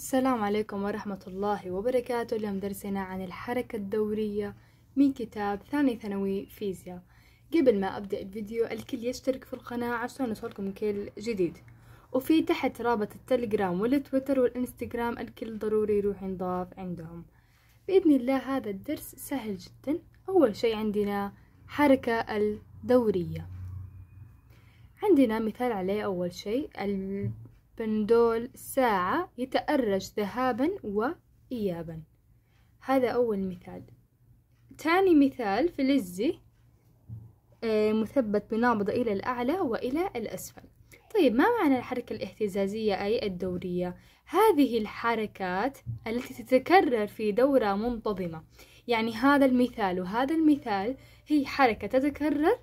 السلام عليكم ورحمة الله وبركاته اليوم درسنا عن الحركة الدورية من كتاب ثاني ثانوي فيزياء قبل ما أبدأ الفيديو الكل يشترك في القناة عشان يوصلكم كل جديد وفي تحت رابط التليجرام والتويتر والإنستغرام الكل ضروري يروح ينضاف عندهم بإذن الله هذا الدرس سهل جدا أول شي عندنا حركة الدورية عندنا مثال عليه أول شيء بندول ساعة يتأرج ذهابا وإيابا هذا أول مثال تاني مثال فلزي آه، مثبت بنابضة إلى الأعلى وإلى الأسفل طيب ما معنى الحركة الاهتزازية أي الدورية؟ هذه الحركات التي تتكرر في دورة منتظمة يعني هذا المثال وهذا المثال هي حركة تتكرر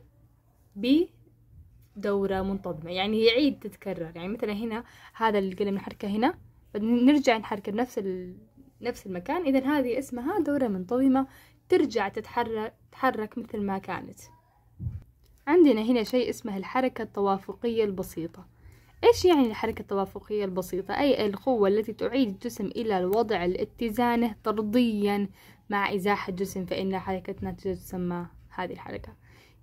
دورة منتظمة يعني يعيد تتكرر يعني مثلا هنا هذا القلم نحركه هنا نرجع نحركه بنفس ال... نفس المكان إذا هذه اسمها دورة منتظمة ترجع تتحرك تحرك مثل ما كانت عندنا هنا شيء اسمه الحركة التوافقية البسيطة إيش يعني الحركة التوافقية البسيطة؟ أي القوة التي تعيد الجسم إلى الوضع الاتزانه طرديا مع إزاحة الجسم فإن حركتنا تسمى هذه الحركة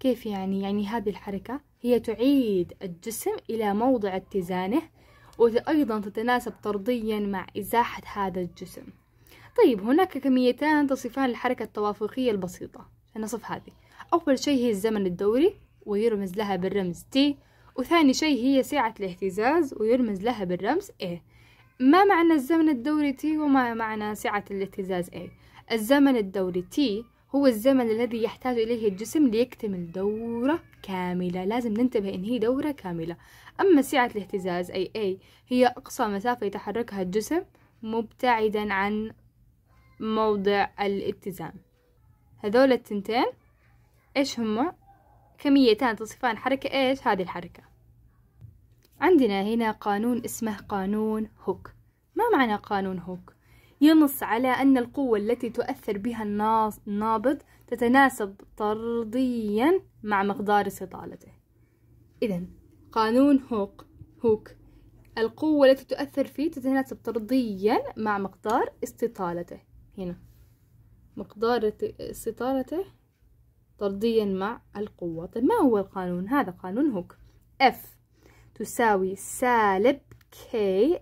كيف يعني؟ يعني هذه الحركة هي تعيد الجسم إلى موضع اتزانه وأيضا تتناسب طرديا مع إزاحة هذا الجسم طيب هناك كميتان تصفان الحركة التوافقية البسيطة نصف هذه أول شيء هي الزمن الدوري ويرمز لها بالرمز T وثاني شيء هي سعة الاهتزاز ويرمز لها بالرمز A ما معنى الزمن الدوري T وما معنى سعة الاهتزاز A الزمن الدوري T هو الزمن الذي يحتاج إليه الجسم ليكتمل دورة كاملة لازم ننتبه إن هي دورة كاملة أما سعة الاهتزاز أي أي هي أقصى مسافة يتحركها الجسم مبتعدا عن موضع الاتزان هذول التنتين إيش هما؟ كميتان تصفان حركة إيش هذه الحركة عندنا هنا قانون اسمه قانون هوك ما معنى قانون هوك؟ ينص على أن القوة التي تؤثر بها النابض تتناسب طرديا مع مقدار استطالته إذا قانون هوك هوك القوة التي تؤثر فيه تتناسب طرديا مع مقدار استطالته هنا مقدار استطالته طرديا مع القوة طيب ما هو القانون؟ هذا قانون هوك F تساوي سالب كي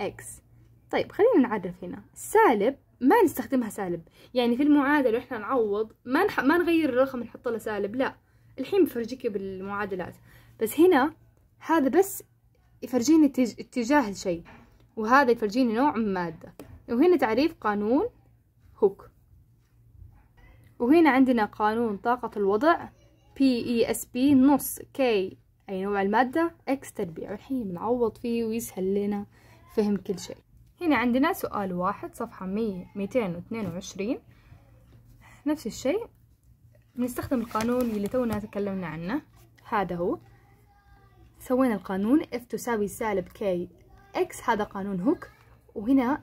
إكس طيب خلينا نعرف هنا السالب ما نستخدمها سالب يعني في المعادلة واحنا نعوض ما نح... ما نغير الرقم نحط له سالب لا الحين بفرجيكي بالمعادلات بس هنا هذا بس يفرجيني اتج... اتجاه الشيء وهذا يفرجيني نوع من مادة وهنا تعريف قانون هوك وهنا عندنا قانون طاقة الوضع PESP e نص K أي نوع المادة X تربيع والحين بنعوض فيه ويسهل لنا فهم كل شيء هنا عندنا سؤال واحد صفحة مية ميتين واثنين وعشرين نفس الشيء بنستخدم القانون اللي تونا تكلمنا عنه هذا هو سوينا القانون F تساوي سالب K X هذا قانون هوك وهنا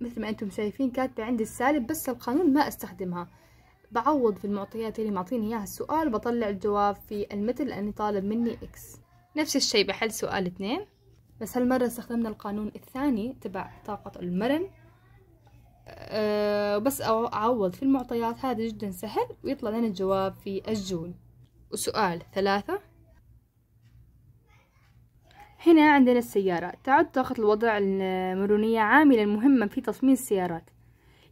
مثل ما انتم شايفين كاتبة عندي السالب بس القانون ما استخدمها بعوض في المعطيات اللي معطيني اياها السؤال بطلع الجواب في المثل لاني طالب مني X نفس الشي بحل سؤال اثنين بس هالمرة استخدمنا القانون الثاني تبع طاقة المرن أه بس أعوض في المعطيات هذا جدا سهل ويطلع لنا الجواب في الجول وسؤال ثلاثة هنا عندنا السيارات تعد طاقة الوضع المرونية عاملا مهما في تصميم السيارات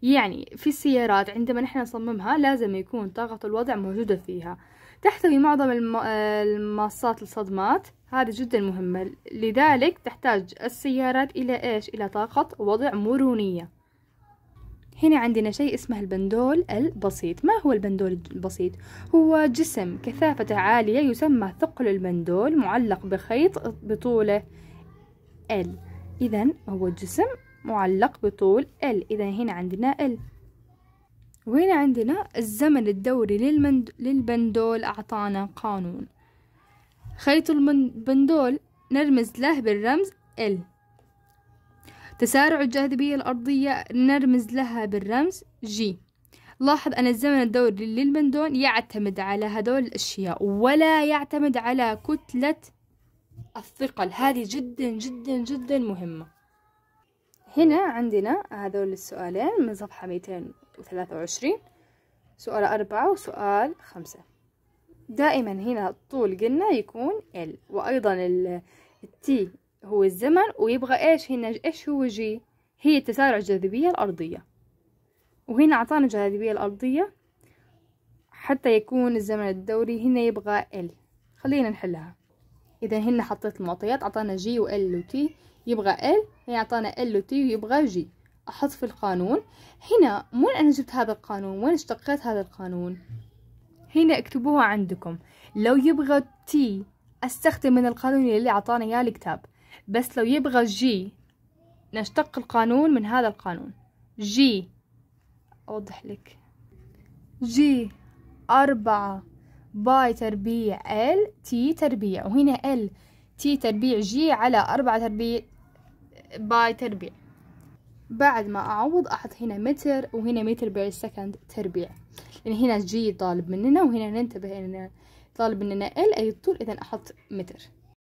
يعني في السيارات عندما نحن نصممها لازم يكون طاقة الوضع موجودة فيها تحتوي معظم آه، الماصات الصدمات هذا جدا مهمة لذلك تحتاج السيارات إلى إيش؟ إلى طاقة وضع مرونية هنا عندنا شيء اسمه البندول البسيط ما هو البندول البسيط؟ هو جسم كثافته عالية يسمى ثقل البندول معلق بخيط بطوله L إذا هو جسم معلق بطول L إذا هنا عندنا L وهنا عندنا الزمن الدوري للبندول أعطانا قانون خيط البندول نرمز له بالرمز L تسارع الجاذبية الأرضية نرمز لها بالرمز G لاحظ أن الزمن الدوري للبندون يعتمد على هذول الأشياء ولا يعتمد على كتلة الثقل هذه جدا جدا جدا مهمة هنا عندنا هذول السؤالين من صفحة 223 سؤال أربعة وسؤال خمسة دائما هنا الطول قلنا يكون ال وايضا التي هو الزمن ويبغى ايش هنا ايش هو جي هي تسارع الجاذبية الأرضية وهنا أعطانا الجاذبية الأرضية حتى يكون الزمن الدوري هنا يبغى ال خلينا نحلها إذا هنا حطيت المعطيات أعطانا جي وال وتي يبغى ال هنا أعطانا ال وتي ويبغى جي أحط في القانون هنا مو أنا جبت هذا القانون وين اشتقيت هذا القانون هنا اكتبوها عندكم لو يبغى تي استخدم من القانون اللي اعطانا اياه الكتاب بس لو يبغى جي نشتق القانون من هذا القانون جي اوضح لك جي أربعة باي تربيع ال تي تربيع وهنا ال تي تربيع جي على أربعة تربيع باي تربيع بعد ما أعوض أحط هنا متر وهنا متر بير سكند تربيع لأن يعني هنا جي طالب مننا وهنا ننتبه إننا طالب مننا ال أي الطول إذا أحط متر